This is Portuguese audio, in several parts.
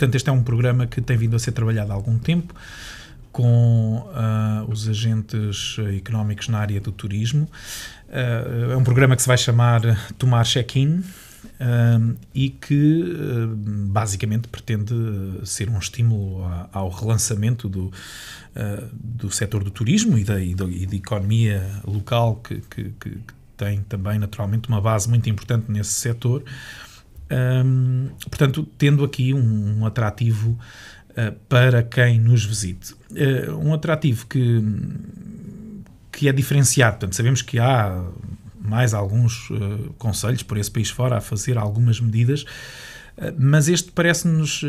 portanto, este é um programa que tem vindo a ser trabalhado há algum tempo com uh, os agentes económicos na área do turismo. Uh, é um programa que se vai chamar Tomar Check-in. Ah, e que basicamente pretende ser um estímulo a, ao relançamento do, do setor do turismo e da, e da, e da economia local, que, que, que, tem também naturalmente uma base muito importante nesse setor. Um, portanto, tendo aqui um, um atrativo uh, para quem nos visite. Uh, um atrativo que, que é diferenciado. Portanto, sabemos que há mais alguns uh, conselhos por esse país fora a fazer algumas medidas mas este parece-nos,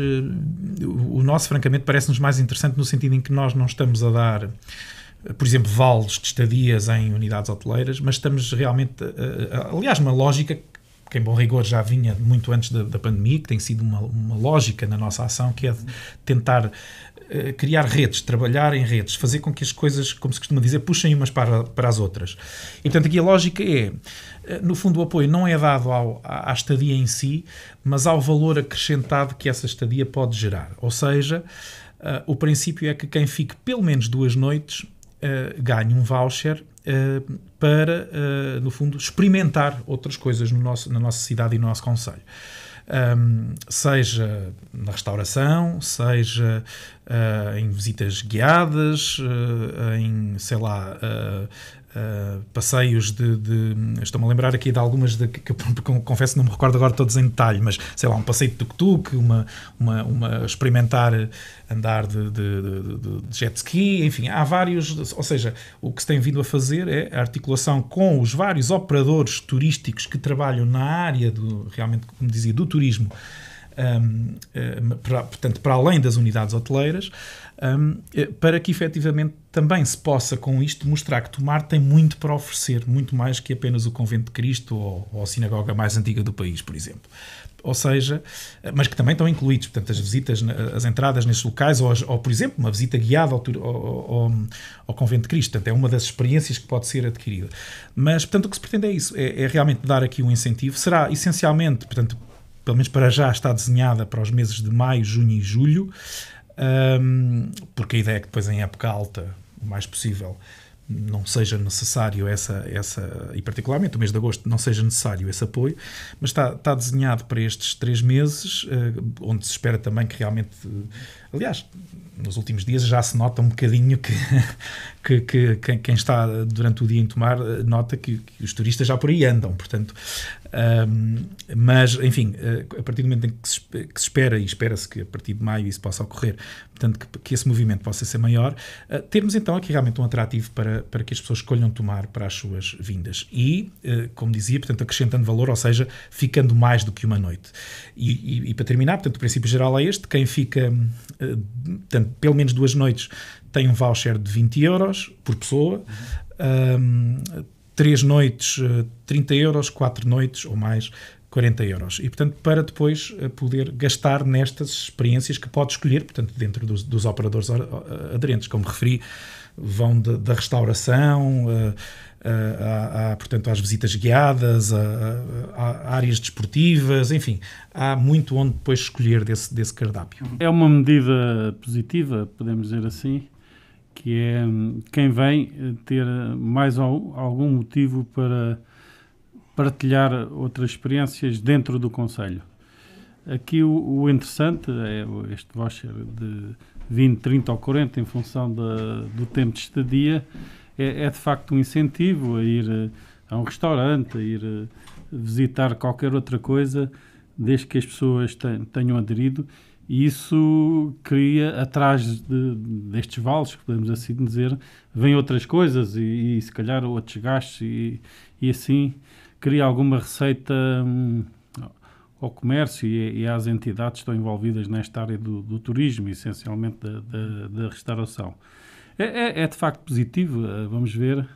o nosso, francamente, parece-nos mais interessante no sentido em que nós não estamos a dar, por exemplo, vales de estadias em unidades hoteleiras, mas estamos realmente, aliás, numa lógica que em bom rigor já vinha muito antes da, da pandemia, que tem sido uma, uma, lógica na nossa ação, que é tentar eh, criar redes, trabalhar em redes, fazer com que as coisas, como se costuma dizer, puxem umas para, para as outras. E, portanto, aqui a lógica é, eh, no fundo, o apoio não é dado ao, à, estadia em si, mas ao valor acrescentado que essa estadia pode gerar. Ou seja, uh, o princípio é que quem fique pelo menos duas noites ganhe um voucher eh, para, uh, no fundo, experimentar outras coisas no nosso, na nossa cidade e no nosso conselho. Um, seja na restauração, seja uh, em visitas guiadas, uh, em, sei lá, uh, Uh, passeios de, de estou-me a lembrar aqui de algumas de, que, eu confesso não me recordo agora todos em detalhe, mas sei lá, um passeio de tuk-tuk, uma, uma, uma, experimentar andar de, de, jet ski, enfim, há vários, ou seja, o que se tem vindo a fazer é a articulação com os vários operadores turísticos que trabalham na área do, realmente, como dizia, do turismo um, eh, para, portanto, para além das unidades hoteleiras, um, eh, para que efetivamente também se possa com isto mostrar que Tomar tem muito para oferecer, muito mais que apenas o Convento de Cristo ou, ou a sinagoga mais antiga do país, por exemplo ou seja, eh, mas que também estão incluídos, portanto, as visitas, as entradas nesses locais, ou, ou por exemplo, uma visita guiada ao, ao, ao, Convento de Cristo, portanto, é uma das experiências que pode ser adquirida. Mas, portanto, o que se pretende é isso, é, é realmente dar aqui um incentivo, será essencialmente, portanto, pelo menos para já, está desenhada para os meses de maio, junho e julho, um, porque a ideia é que depois, em época alta, o mais possível, não seja necessário essa, essa e particularmente o mês de agosto, não seja necessário esse apoio, mas está, está desenhado para estes três meses, eh, onde se espera também que realmente, eh, aliás, nos últimos dias já se nota um bocadinho que, que, que quem, está durante o dia em tomar eh, nota que, que os turistas já por aí andam, portanto, um, mas, enfim, eh, a partir do momento em que se, que se espera, e espera-se que a partir de maio isso possa ocorrer, portanto, que, que esse movimento possa ser maior, uh, termos então aqui realmente um atrativo para, para que as pessoas escolham tomar para as suas vindas. E, uh, como dizia, portanto, acrescentando valor, ou seja, ficando mais do que uma noite. E, e, e para terminar, portanto, o princípio geral é este: quem fica, uh, portanto, pelo menos duas noites, tem um voucher de 20 euros por pessoa. Uhum. Um, 3 noites, 30 eh, euros, 4 noites ou mais, 40 euros. E, portanto, para depois eh, poder gastar nestas experiências que pode escolher, portanto, dentro dos, dos operadores eh, aderentes, como referi, vão de, da restauração, a, a, a, portanto, às visitas guiadas, a, áreas desportivas, enfim, há muito onde depois escolher desse, desse cardápio. É uma medida positiva, podemos dizer assim, que é hum, quem vem eh, ter eh, mais algum motivo para partilhar outras experiências dentro do Conselho. Aqui o, o, interessante é este voucher de 20, 30 ou 40 em função da, do tempo de estadia, é, é, de facto um incentivo a ir eh, a um restaurante, a ir visitar qualquer outra coisa, desde que as pessoas tenham aderido e isso cria, atrás de, destes vales, podemos assim dizer, vêm outras coisas e, e se calhar outros gastos e, e assim cria alguma receita hum, ao comércio e, e, às entidades que estão envolvidas nesta área do, do turismo, essencialmente da, da, da restauração. É, é, é, de facto positivo, eh, vamos ver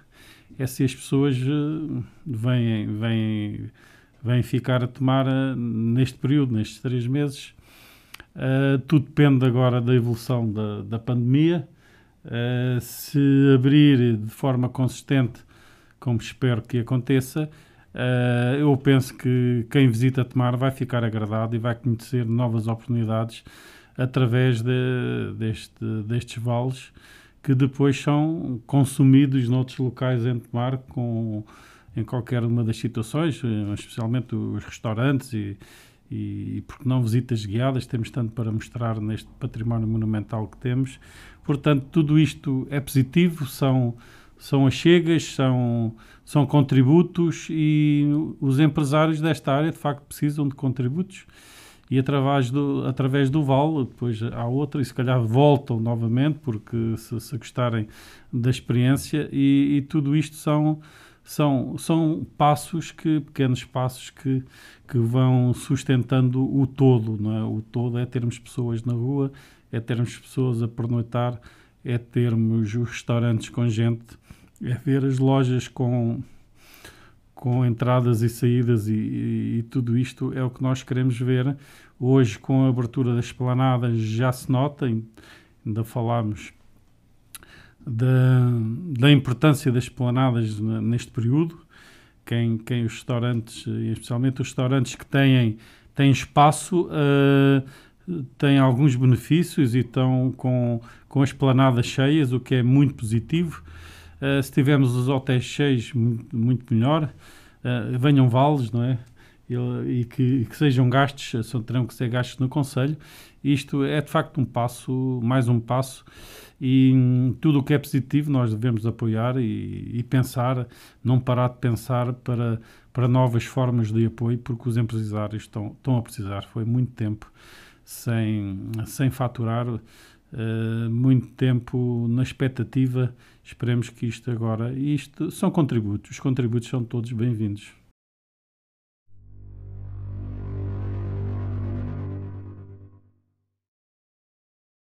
é se as pessoas eh, vêm, vêm, vêm ficar a tomar eh, neste período, nestes três meses, Uh, tudo depende agora da evolução da, da pandemia. Uh, se abrir de forma consistente, como espero que aconteça, uh, eu penso que quem visita Tomar vai ficar agradado e vai conhecer novas oportunidades através de, deste, destes vales que depois são consumidos noutros locais em Tomar com, em qualquer uma das situações, especialmente os restaurantes e, e, e porque não visitas guiadas, temos tanto para mostrar neste património monumental que temos. Portanto, tudo isto é positivo, são, são achegas, são, são contributos e os empresários desta área de facto precisam de contributos e através do, através do VAL, depois há outra, e se calhar voltam novamente, porque se, se gostarem da experiência, e, e tudo isto são, são, são passos que, pequenos passos que, que vão sustentando o todo, não é? O todo é termos pessoas na rua, é termos pessoas a pernoitar, é termos os restaurantes com gente, é ver as lojas com, com entradas e saídas e, e, e tudo isto é o que nós queremos ver. Hoje, com a abertura das planadas, já se nota, ainda falámos da, da importância das esplanadas neste período. Quem, quem os restaurantes, especialmente os restaurantes que têm, têm espaço, uh, têm alguns benefícios e estão com, com as planadas cheias, o que é muito positivo. Uh, se tivermos os hotéis cheios, muito, melhor. Uh, venham vales, não é? E, e, que, que, sejam gastos, são, terão que ser gastos no Conselho. Isto é de facto um passo, mais um passo e hum, tudo o que é positivo nós devemos apoiar e, e, pensar, não parar de pensar para, para novas formas de apoio, porque os empresários estão, estão a precisar. Foi muito tempo sem, sem faturar, uh, muito tempo na expectativa. Esperemos que isto agora. Isto são contributos, os contributos são todos bem-vindos.